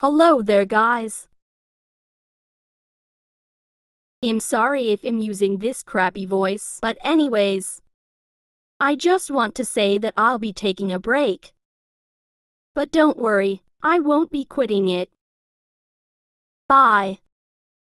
Hello there guys. I'm sorry if I'm using this crappy voice, but anyways. I just want to say that I'll be taking a break. But don't worry, I won't be quitting it. Bye.